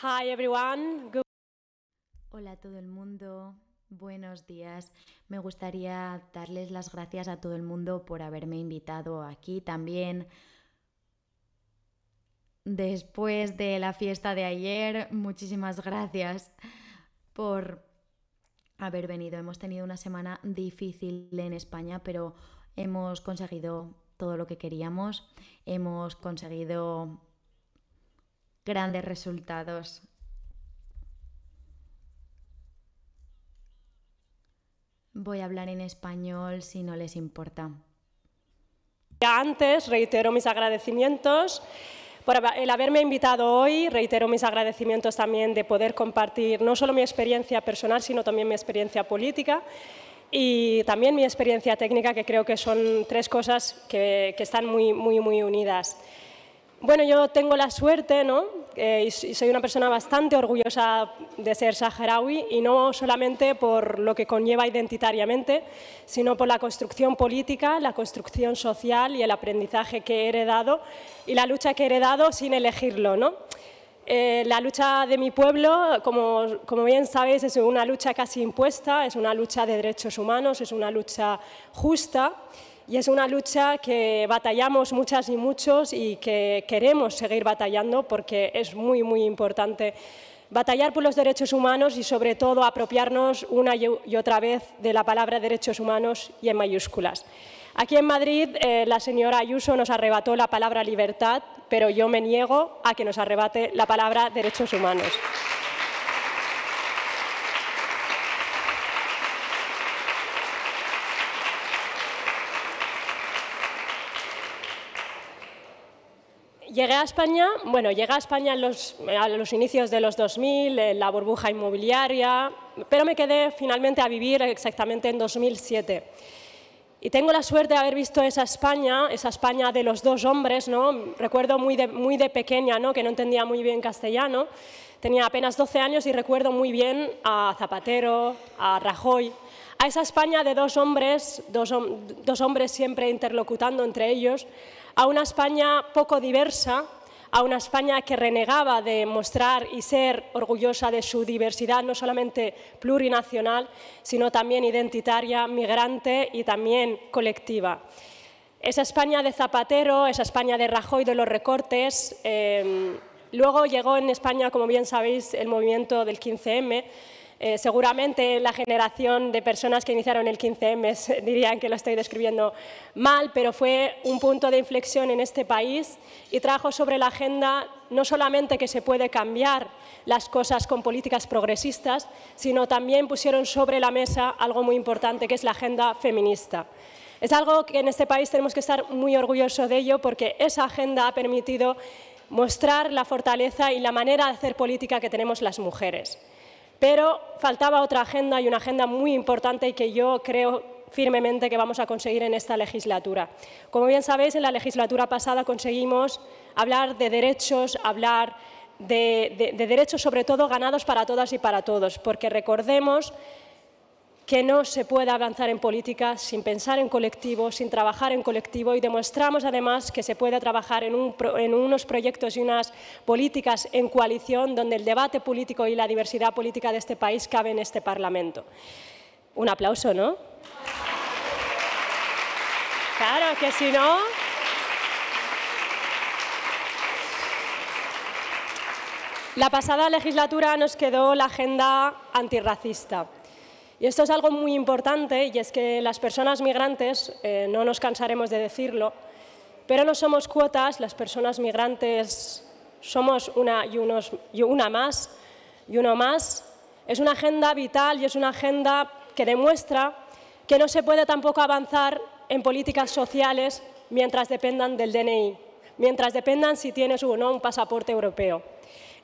Hola a todo el mundo. Buenos días. Me gustaría darles las gracias a todo el mundo por haberme invitado aquí también. Después de la fiesta de ayer, muchísimas gracias por haber venido. Hemos tenido una semana difícil en España, pero hemos conseguido todo lo que queríamos. Hemos conseguido grandes resultados. Voy a hablar en español si no les importa. Ya antes reitero mis agradecimientos por el haberme invitado hoy. Reitero mis agradecimientos también de poder compartir no solo mi experiencia personal, sino también mi experiencia política y también mi experiencia técnica, que creo que son tres cosas que, están muy, muy, muy unidas. Bueno, yo tengo la suerte ¿no? Eh, soy una persona bastante orgullosa de ser saharaui y no solamente por lo que conlleva identitariamente, sino por la construcción política, la construcción social y el aprendizaje que he heredado y la lucha que he heredado sin elegirlo. ¿no? Eh, la lucha de mi pueblo, como, como, bien sabéis, es una lucha casi impuesta, es una lucha de derechos humanos, es una lucha justa y es una lucha que batallamos muchas y muchos y que queremos seguir batallando porque es muy, muy importante batallar por los derechos humanos y sobre todo apropiarnos una y otra vez de la palabra derechos humanos y en mayúsculas. Aquí en Madrid eh, la señora Ayuso nos arrebató la palabra libertad, pero yo me niego a que nos arrebate la palabra derechos humanos. Llegué a España, bueno, llegué a España los, a los inicios de los 2000, en la burbuja inmobiliaria, pero me quedé finalmente a vivir exactamente en 2007. Y tengo la suerte de haber visto esa España, esa España de los dos hombres, ¿no? Recuerdo muy de, muy de pequeña, ¿no? Que no entendía muy bien castellano. Tenía apenas 12 años y recuerdo muy bien a Zapatero, a Rajoy, a esa España de dos hombres, dos, hombres siempre interlocutando entre ellos, a una España poco diversa, a una España que renegaba de mostrar y ser orgullosa de su diversidad, no solamente plurinacional, sino también identitaria, migrante y también colectiva. Esa España de Zapatero, esa España de Rajoy de los recortes, em, luego llegó en España, como bien sabéis, el movimiento del 15M, eh, seguramente la generación de personas que iniciaron el 15M dirían que lo estoy describiendo mal, pero fue un punto de inflexión en este país y trajo sobre la agenda no solamente que se puede cambiar las cosas con políticas progresistas, sino también pusieron sobre la mesa algo muy importante que es la agenda feminista. Es algo que en este país tenemos que estar muy orgullosos de ello porque esa agenda ha permitido mostrar la fortaleza y la manera de hacer política que tenemos las mujeres. Pero faltaba otra agenda y una agenda muy importante y que yo creo firmemente que vamos a conseguir en esta legislatura. Como bien sabéis, en la legislatura pasada conseguimos hablar de derechos, hablar de, derechos sobre todo ganados para todas y para todos, porque recordemos que no se puede avanzar en política sin pensar en colectivo, sin trabajar en colectivo y demostramos además que se puede trabajar en, unos proyectos y unas políticas en coalición donde el debate político y la diversidad política de este país cabe en este Parlamento. Un aplauso, ¿no? Claro que si no... La pasada legislatura nos quedó la agenda antirracista. Y esto es algo muy importante y es que las personas migrantes, eh, no nos cansaremos de decirlo, pero no somos cuotas, las personas migrantes somos una y, y una más y uno más. Es una agenda vital y es una agenda que demuestra que no se puede tampoco avanzar en políticas sociales mientras dependan del DNI, mientras dependan si tienes o no un pasaporte europeo.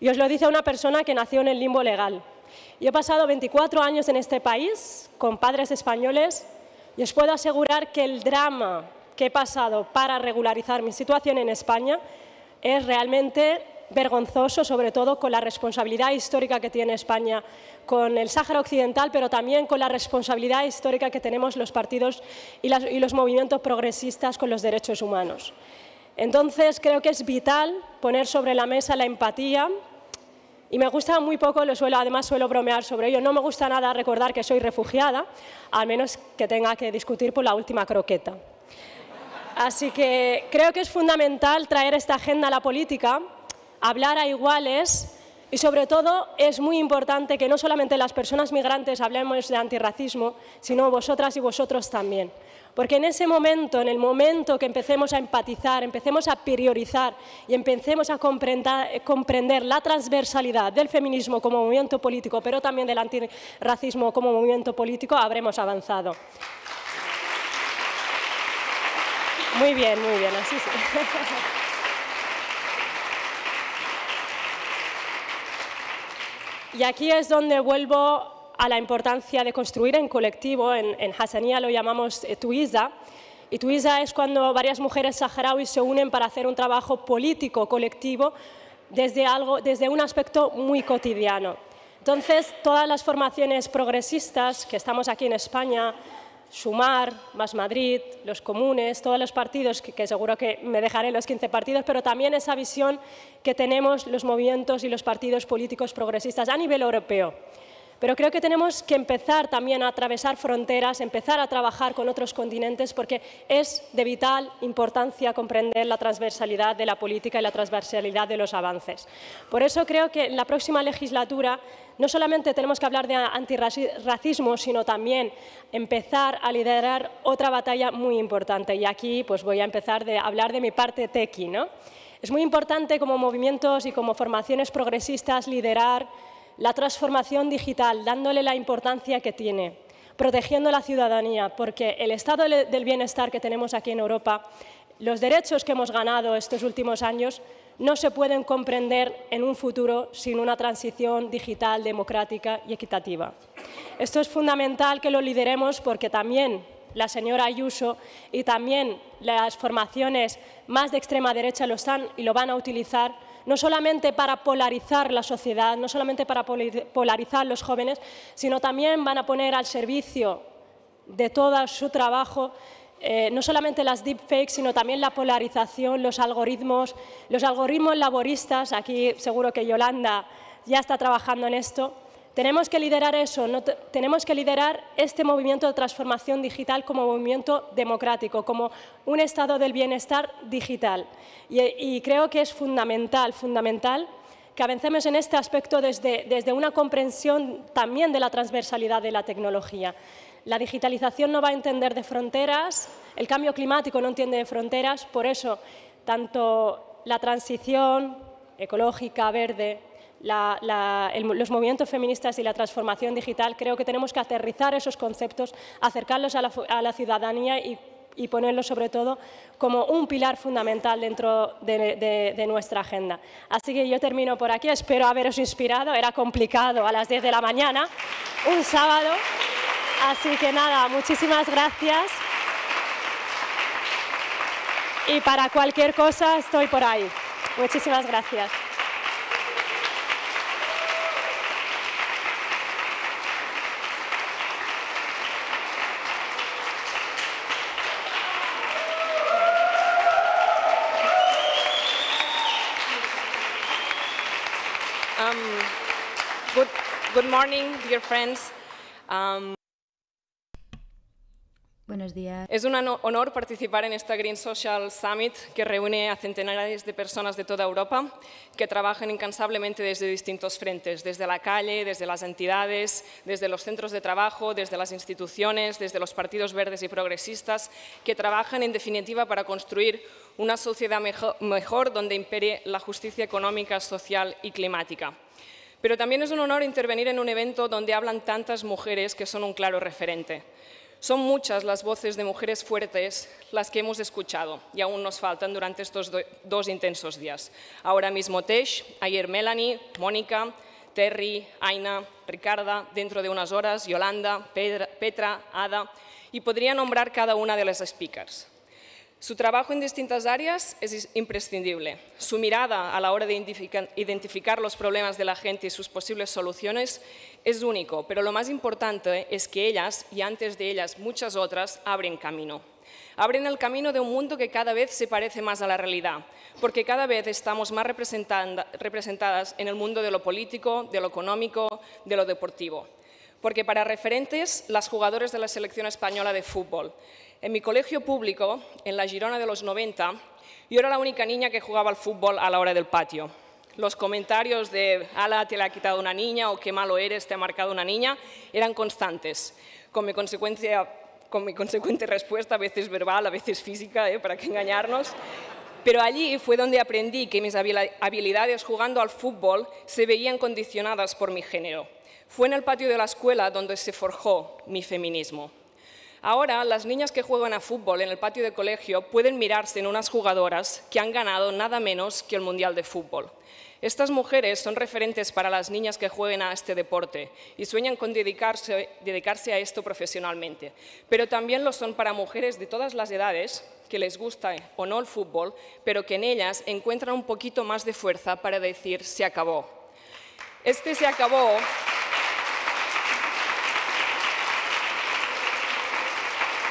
Y os lo dice una persona que nació en el limbo legal, yo he pasado 24 años en este país con padres españoles y os puedo asegurar que el drama que he pasado para regularizar mi situación en España es realmente vergonzoso, sobre todo con la responsabilidad histórica que tiene España con el Sáhara Occidental, pero también con la responsabilidad histórica que tenemos los partidos y, y, los movimientos progresistas con los derechos humanos. Entonces, creo que es vital poner sobre la mesa la empatía y me gusta muy poco, lo suelo, además suelo bromear sobre ello, no me gusta nada recordar que soy refugiada, al menos que tenga que discutir por la última croqueta. Así que creo que es fundamental traer esta agenda a la política, hablar a iguales y sobre todo es muy importante que no solamente las personas migrantes hablemos de antirracismo, sino vosotras y vosotros también. Porque en ese momento, en el momento que empecemos a empatizar, empecemos a priorizar y empecemos a comprender la transversalidad del feminismo como movimiento político, pero también del antirracismo como movimiento político, habremos avanzado. Muy bien, muy bien, Y aquí es donde vuelvo a la importancia de construir en colectivo, en, en Hassanía lo llamamos eh, Tuiza, y Tuiza es cuando varias mujeres saharauis se unen para hacer un trabajo político colectivo desde, algo, desde un aspecto muy cotidiano. Entonces, todas las formaciones progresistas que estamos aquí en España, Sumar, Más Madrid, los comunes, todos los partidos, que, que, seguro que me dejaré los 15 partidos, pero también esa visión que tenemos los movimientos y los partidos políticos progresistas a nivel europeo. Pero creo que tenemos que empezar también a atravesar fronteras, empezar a trabajar con otros continentes, porque es de vital importancia comprender la transversalidad de la política y la transversalidad de los avances. Por eso creo que en la próxima legislatura no solamente tenemos que hablar de antirracismo, sino también empezar a liderar otra batalla muy importante. Y aquí pues, voy a empezar de hablar de mi parte tequi. Es muy importante como movimientos y como formaciones progresistas liderar la transformación digital, dándole la importancia que tiene, protegiendo a la ciudadanía, porque el estado del bienestar que tenemos aquí en Europa, los derechos que hemos ganado estos últimos años, no se pueden comprender en un futuro sin una transición digital, democrática y equitativa. Esto es fundamental que lo lideremos porque también la señora Ayuso y también las formaciones más de extrema derecha lo están y lo van a utilizar no solamente para polarizar la sociedad, no solamente para polarizar los jóvenes, sino también van a poner al servicio de todo su trabajo eh, no solamente las deepfakes, sino también la polarización, los algoritmos, los algoritmos laboristas, aquí seguro que Yolanda ya está trabajando en esto, tenemos que liderar eso, tenemos que liderar este movimiento de transformación digital como movimiento democrático, como un estado del bienestar digital. Y, creo que es fundamental, fundamental que avancemos en este aspecto desde, desde una comprensión también de la transversalidad de la tecnología. La digitalización no va a entender de fronteras, el cambio climático no entiende de fronteras, por eso tanto la transición ecológica, verde, los movimientos feministas y la transformación digital, creo que tenemos que aterrizar esos conceptos, acercarlos a la, ciudadanía y, ponerlos sobre todo como un pilar fundamental dentro de, de, nuestra agenda. Así que yo termino por aquí, espero haberos inspirado, era complicado a las 10 de la mañana, un sábado, así que nada, muchísimas gracias y para cualquier cosa estoy por ahí. Muchísimas gracias. Um, good, good morning, dear friends. Um, Es un honor participar en esta Green Social Summit que reúne a centenares de personas de toda Europa que trabajan incansablemente desde distintos frentes, desde la calle, desde las entidades, desde los centros de trabajo, desde las instituciones, desde los partidos verdes y progresistas, que trabajan en definitiva para construir una sociedad mejor donde impere la justicia económica, social y climática. Pero también es un honor intervenir en un evento donde hablan tantas mujeres que son un claro referente. Son muchas las voces de mujeres fuertes las que hemos escuchado y aún nos faltan durante estos dos intensos días. Ahora mismo Tesh, ayer Melanie, Mónica, Terry, Aina, Ricarda, dentro de unas horas Yolanda, Petra, Ada y podría nombrar cada una de las speakers. Su trabajo en distintas áreas es imprescindible. Su mirada a la hora de identificar los problemas de la gente y sus posibles soluciones es único, pero lo más importante es que ellas, y antes de ellas muchas otras, abren camino. Abren el camino de un mundo que cada vez se parece más a la realidad, porque cada vez estamos más representadas en el mundo de lo político, de lo económico, de lo deportivo. Porque para referentes, las jugadoras de la selección española de fútbol, en mi colegio público, en la Girona de los 90, yo era la única niña que jugaba al fútbol a la hora del patio. Los comentarios de «Ala, te la ha quitado una niña» o «Qué malo eres, te ha marcado una niña» eran constantes, con mi, consecuente respuesta, a veces verbal, a veces física, ¿eh? para qué engañarnos. Pero allí fue donde aprendí que mis habilidades jugando al fútbol se veían condicionadas por mi género. Fue en el patio de la escuela donde se forjó mi feminismo. Ahora, las niñas que juegan a fútbol en el patio de colegio pueden mirarse en unas jugadoras que han ganado nada menos que el Mundial de Fútbol. Estas mujeres son referentes para las niñas que jueguen a este deporte y sueñan con dedicarse, dedicarse a esto profesionalmente, pero también lo son para mujeres de todas las edades que les gusta o no el fútbol, pero que en ellas encuentran un poquito más de fuerza para decir se acabó. Este se acabó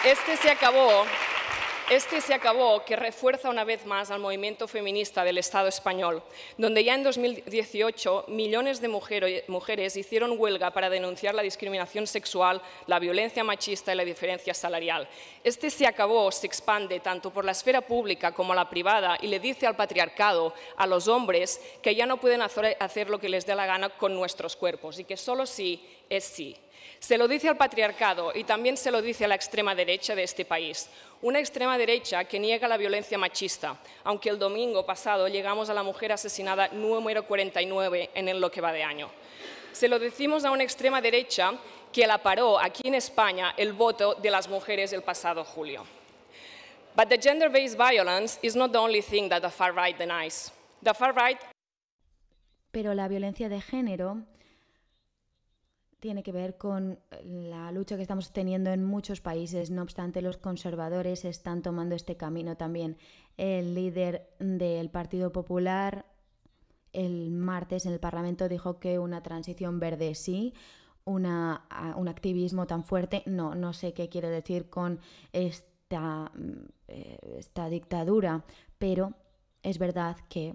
Este, este se acabó. que refuerza una vez más al movimiento feminista del Estado español, donde ya en 2018 millones de mujeres hicieron huelga para denunciar la discriminación sexual, la violencia machista y la diferencia salarial. Este se acabó se expande tanto por la esfera pública como la privada y le dice al patriarcado, a los hombres, que ya no pueden hacer lo que les dé la gana con nuestros cuerpos y que solo sí es sí. Se lo dice al patriarcado y también se lo dice a la extrema derecha de este país. Una extrema derecha que niega la violencia machista, aunque el domingo pasado llegamos a la mujer asesinada número 49 en el lo que va de año. Se lo decimos a una extrema derecha que la paró aquí en España el voto de las mujeres el pasado julio. gender-based violence is not only thing that the far right denies. The far Pero la violencia de género tiene que ver con eh, la lucha que estamos teniendo en muchos países. No obstante, los conservadores están tomando este camino también. El líder del Partido Popular el martes en el Parlamento dijo que una transición verde sí, una, ah, un activismo tan fuerte no. No sé qué quiere decir con esta, mm, eh, esta dictadura, pero es verdad que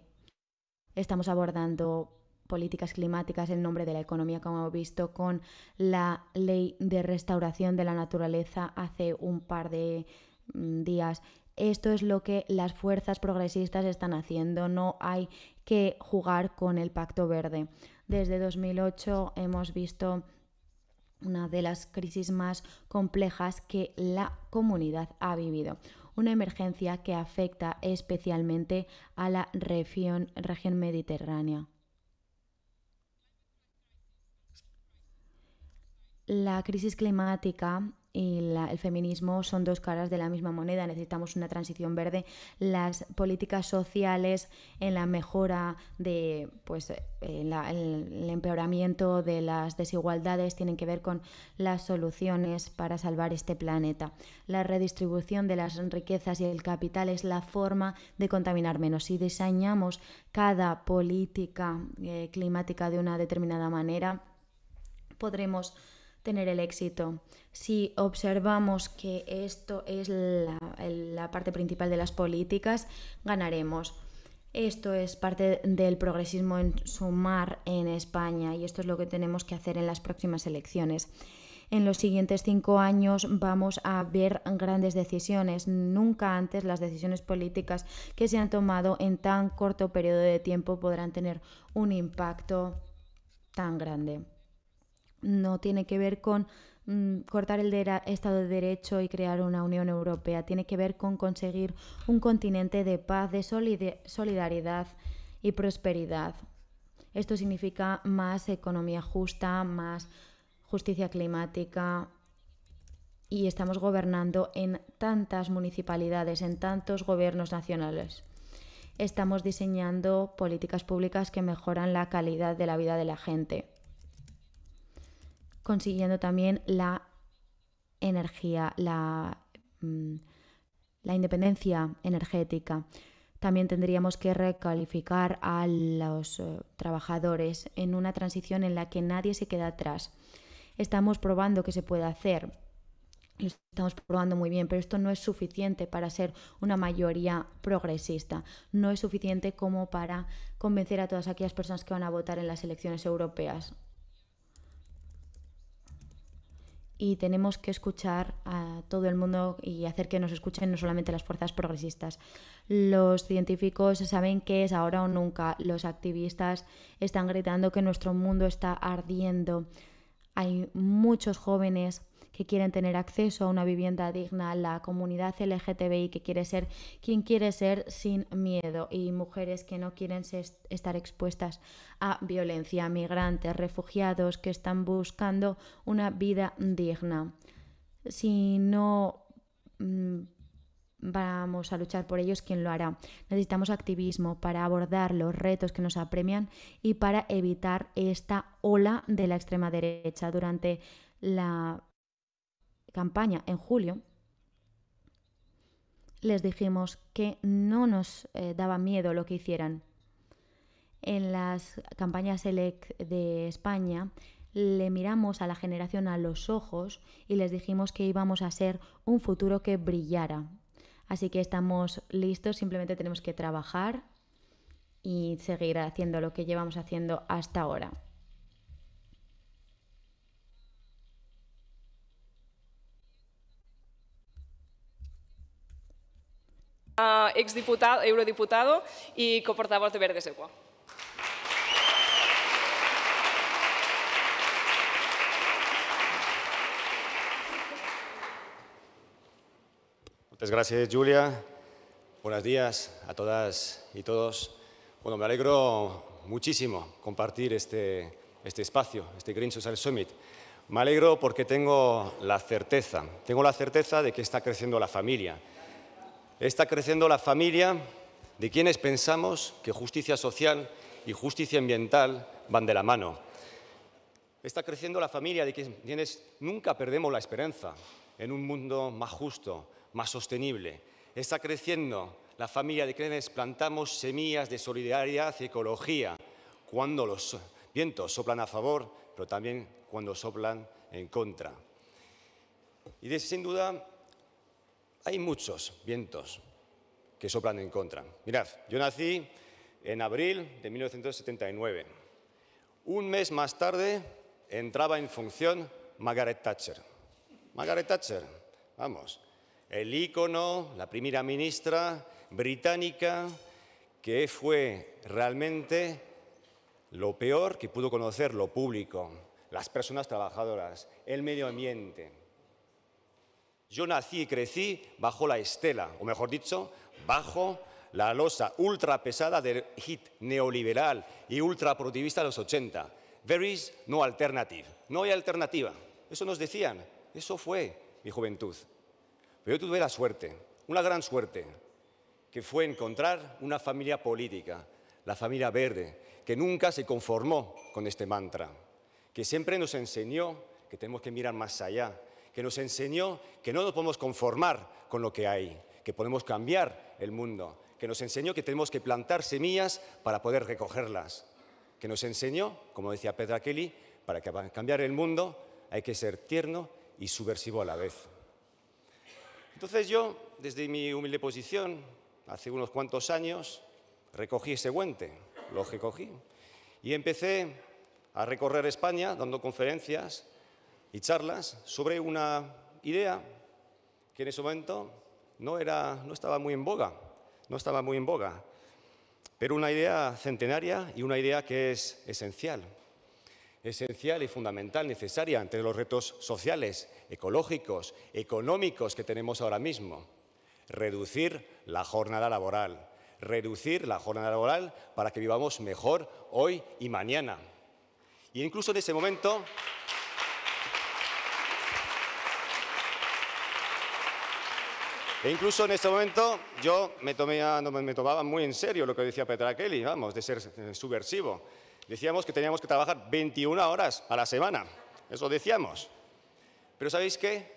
estamos abordando políticas climáticas en nombre de la economía, como hemos visto con la ley de restauración de la naturaleza hace un par de mm, días. Esto es lo que las fuerzas progresistas están haciendo, no hay que jugar con el pacto verde. Desde 2008 hemos visto una de las crisis más complejas que la comunidad ha vivido. Una emergencia que afecta especialmente a la región, región mediterránea. la crisis climática y el feminismo son dos caras de la misma moneda. Necesitamos una transición verde. Las políticas sociales en la mejora de, pues, eh, empeoramiento de las desigualdades tienen que ver con las soluciones para salvar este planeta. La redistribución de las riquezas y el capital es la forma de contaminar menos. Si diseñamos cada política eh, climática de una determinada manera, podremos tener el éxito. Si observamos que esto es la, parte principal de las políticas, ganaremos. Esto es parte del progresismo en sumar en España y esto es lo que tenemos que hacer en las próximas elecciones. En los siguientes cinco años vamos a ver grandes decisiones. Nunca antes las decisiones políticas que se han tomado en tan corto periodo de tiempo podrán tener un impacto tan grande no tiene que ver con mm, cortar el Estado de Derecho y crear una Unión Europea, tiene que ver con conseguir un continente de paz, de solidaridad y prosperidad. Esto significa más economía justa, más justicia climática y estamos gobernando en tantas municipalidades, en tantos gobiernos nacionales. Estamos diseñando políticas públicas que mejoran la calidad de la vida de la gente consiguiendo también la energía, la, mm, la independencia energética. También tendríamos que recalificar a los eh, trabajadores en una transición en la que nadie se queda atrás. Estamos probando que se puede hacer, lo estamos probando muy bien, pero esto no es suficiente para ser una mayoría progresista. No es suficiente como para convencer a todas aquellas personas que van a votar en las elecciones europeas. y tenemos que escuchar a todo el mundo y hacer que nos escuchen no solamente las fuerzas progresistas. Los científicos saben que es ahora o nunca, los activistas están gritando que nuestro mundo está ardiendo. Hay muchos jóvenes que quieren tener acceso a una vivienda digna, la comunidad LGTBI que quiere ser quien quiere ser sin miedo y mujeres que no quieren estar expuestas a violencia, migrantes, refugiados que están buscando una vida digna. Si no mm, vamos a luchar por ellos, ¿quién lo hará? Necesitamos activismo para abordar los retos que nos apremian y para evitar esta ola de la extrema derecha. Durante la campaña en julio, les dijimos que no nos eh, daba miedo lo que hicieran. En las campañas ELEC de España le miramos a la generación a los ojos y les dijimos que íbamos a ser un futuro que brillara. Así que estamos listos, simplemente tenemos que trabajar y seguir haciendo lo que llevamos haciendo hasta ahora. exdiputado, eurodiputado y coportavoz de Verdes Ecua. Muchas gracias, Julia. Buenos días a todas y todos. Bueno, me alegro muchísimo compartir este, este espacio, este Green Social Summit. Me alegro porque tengo la certeza, tengo la certeza de que está creciendo la familia, Está creciendo la familia de quienes pensamos que justicia social y justicia ambiental van de la mano. Está creciendo la familia de quienes nunca perdemos la esperanza en un mundo más justo, más sostenible. Está creciendo la familia de quienes plantamos semillas de solidaridad y ecología cuando los vientos soplan a favor, pero también cuando soplan en contra. Y de, sin duda hay muchos vientos que soplan en contra. Mirad, yo nací en abril de 1979. Un mes más tarde entraba en función Margaret Thatcher. Margaret Thatcher, vamos, el ícono, la primera ministra británica, que fue realmente lo peor que pudo conocer lo público, las personas trabajadoras, el medio ambiente. Yo nací y crecí bajo la estela, o mejor dicho, bajo la losa ultra pesada del hit neoliberal y ultra productivista de los 80. There is no alternative. No hay alternativa. Eso nos decían. Eso fue mi juventud. Pero yo tuve la suerte, una gran suerte, que fue encontrar una familia política, la familia verde, que nunca se conformó con este mantra, que siempre nos enseñó que tenemos que mirar más allá, que nos enseñó que no nos podemos conformar con lo que hay, que podemos cambiar el mundo, que nos enseñó que tenemos que plantar semillas para poder recogerlas, que nos enseñó, como decía Pedra Kelly, para que cambiar el mundo hay que ser tierno y subversivo a la vez. Entonces yo, desde mi humilde posición, hace unos cuantos años, recogí ese guante, lo recogí, y empecé a recorrer España dando conferencias charlas sobre una idea que en ese momento no, era, no estaba muy en boga, no estaba muy en boga, pero una idea centenaria y una idea que es esencial, esencial y fundamental, necesaria ante los retos sociales, ecológicos, económicos que tenemos ahora mismo. Reducir la jornada laboral, reducir la jornada laboral para que vivamos mejor hoy y mañana. Y incluso en ese momento... E incluso en este momento yo me, me tomaba muy en serio lo que decía Petra Kelly, vamos, de ser eh, subversivo. Decíamos que teníamos que trabajar 21 horas a la semana, eso decíamos. Pero ¿sabéis qué?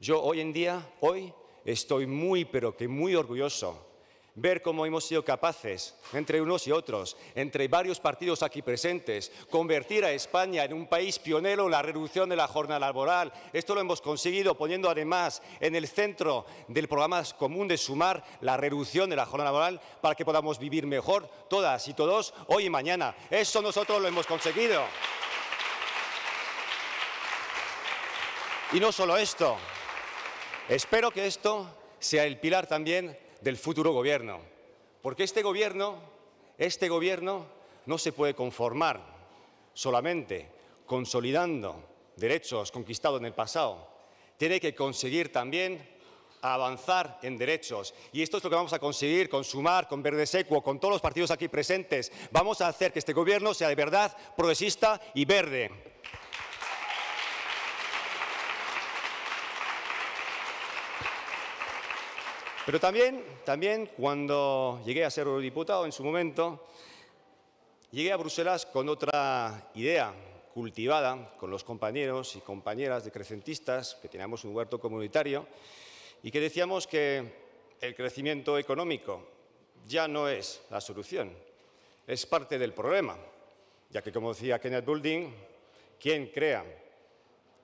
Yo hoy en día, hoy, estoy muy, pero que muy orgulloso ver cómo hemos sido capaces, entre unos y otros, entre varios partidos aquí presentes, convertir a España en un país pionero en la reducción de la jornada laboral. Esto lo hemos conseguido poniendo además en el centro del programa común de sumar la reducción de la jornada laboral para que podamos vivir mejor todas y todos hoy y mañana. Eso nosotros lo hemos conseguido. Y no solo esto, espero que esto sea el pilar también del futuro gobierno, porque este gobierno, este gobierno no se puede conformar solamente consolidando derechos conquistados en el pasado, tiene que conseguir también avanzar en derechos. Y esto es lo que vamos a conseguir con Sumar, con Verde Secuo, con todos los partidos aquí presentes. Vamos a hacer que este gobierno sea de verdad progresista y verde. Pero también, también cuando llegué a ser eurodiputado en su momento, llegué a Bruselas con otra idea cultivada con los compañeros y compañeras de Crecentistas, que teníamos un huerto comunitario, y que decíamos que el crecimiento económico ya no es la solución, es parte del problema, ya que, como decía Kenneth Boulding, quien crea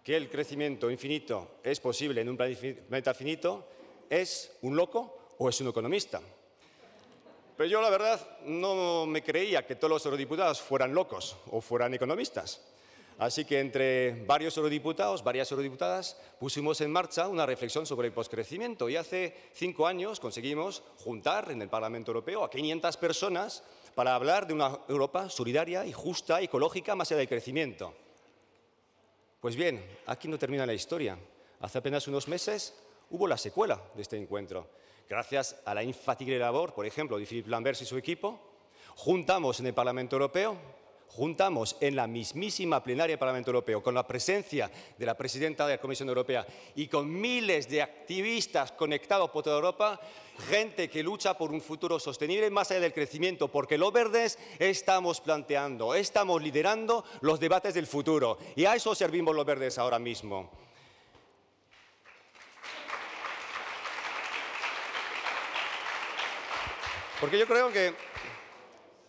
que el crecimiento infinito es posible en un planeta finito ¿Es un loco o es un economista? Pero yo la verdad no me creía que todos los eurodiputados fueran locos o fueran economistas. Así que entre varios eurodiputados, varias eurodiputadas, pusimos en marcha una reflexión sobre el poscrecimiento y hace cinco años conseguimos juntar en el Parlamento Europeo a 500 personas para hablar de una Europa solidaria y justa, ecológica, más allá del crecimiento. Pues bien, aquí no termina la historia. Hace apenas unos meses hubo la secuela de este encuentro. Gracias a la infatigable labor, por ejemplo, de Philippe Lambert y su equipo, juntamos en el Parlamento Europeo, juntamos en la mismísima plenaria del Parlamento Europeo, con la presencia de la presidenta de la Comisión Europea y con miles de activistas conectados por toda Europa, gente que lucha por un futuro sostenible más allá del crecimiento, porque los verdes estamos planteando, estamos liderando los debates del futuro y a eso servimos los verdes ahora mismo. Porque yo creo que,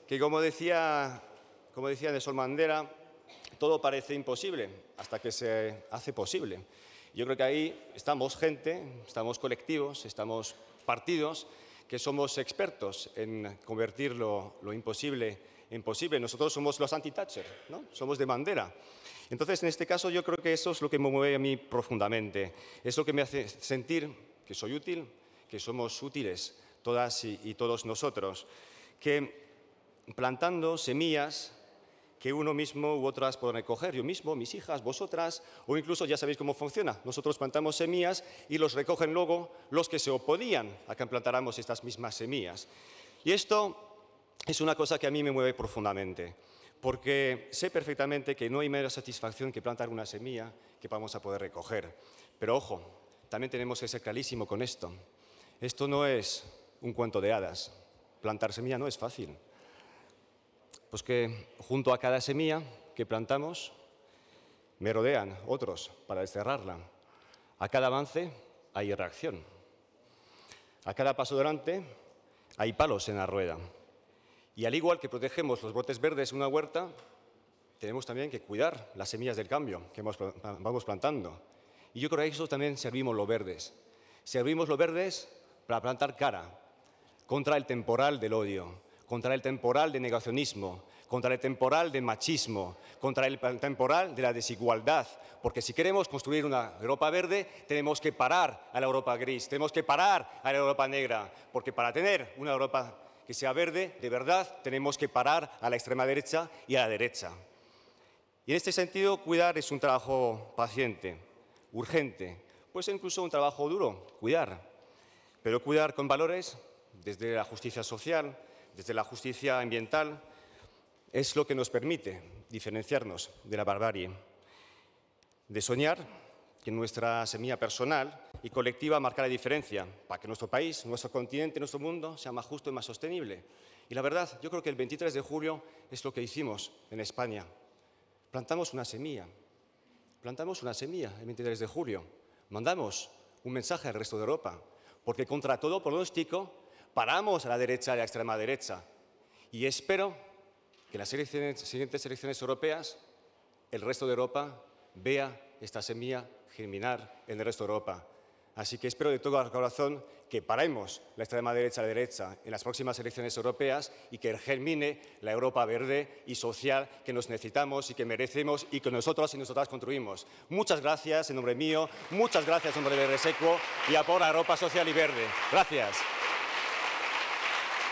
que como, decía, como decía Nelson Mandela, todo parece imposible hasta que se hace posible. Yo creo que ahí estamos gente, estamos colectivos, estamos partidos que somos expertos en convertir lo, imposible en posible. Nosotros somos los anti touchers ¿no? somos de bandera. Entonces, en este caso, yo creo que eso es lo que me mueve a mí profundamente. Es lo que me hace sentir que soy útil, que somos útiles, todas y, todos nosotros, que plantando semillas que uno mismo u otras pueden recoger, yo mismo, mis hijas, vosotras, o incluso ya sabéis cómo funciona. Nosotros plantamos semillas y los recogen luego los que se oponían a que plantáramos estas mismas semillas. Y esto es una cosa que a mí me mueve profundamente, porque sé perfectamente que no hay mera satisfacción que plantar una semilla que vamos a poder recoger. Pero ojo, también tenemos que ser clarísimo con esto. Esto no es un cuento de hadas. Plantar semilla no es fácil. Pues que junto a cada semilla que plantamos, me rodean otros para desterrarla. A cada avance hay reacción. A cada paso delante hay palos en la rueda. Y al igual que protegemos los brotes verdes en una huerta, tenemos también que cuidar las semillas del cambio que vamos plantando. Y yo creo que eso también servimos los verdes. Servimos los verdes para plantar cara, contra el temporal del odio, contra el temporal del negacionismo, contra el temporal del machismo, contra el temporal de la desigualdad, porque si queremos construir una Europa verde, tenemos que parar a la Europa gris, tenemos que parar a la Europa negra, porque para tener una Europa que sea verde, de verdad, tenemos que parar a la extrema derecha y a la derecha. Y en este sentido, cuidar es un trabajo paciente, urgente, pues incluso un trabajo duro, cuidar. Pero cuidar con valores desde la justicia social, desde la justicia ambiental, es lo que nos permite diferenciarnos de la barbarie, de soñar que nuestra semilla personal y colectiva marca la diferencia para que nuestro país, nuestro continente, nuestro mundo sea más justo y más sostenible. Y la verdad, yo creo que el 23 de julio es lo que hicimos en España. Plantamos una semilla, plantamos una semilla el 23 de julio, mandamos un mensaje al resto de Europa, porque contra todo pronóstico paramos a la derecha y a la extrema derecha. Y espero que en las siguientes elecciones europeas el resto de Europa vea esta semilla germinar en el resto de Europa. Así que espero de todo corazón que paremos la extrema derecha a la derecha en las próximas elecciones europeas y que germine la Europa verde y social que nos necesitamos y que merecemos y que nosotros y nosotras construimos. Muchas gracias en nombre mío, muchas gracias en nombre de Reseco y a por la Europa social y verde. Gracias.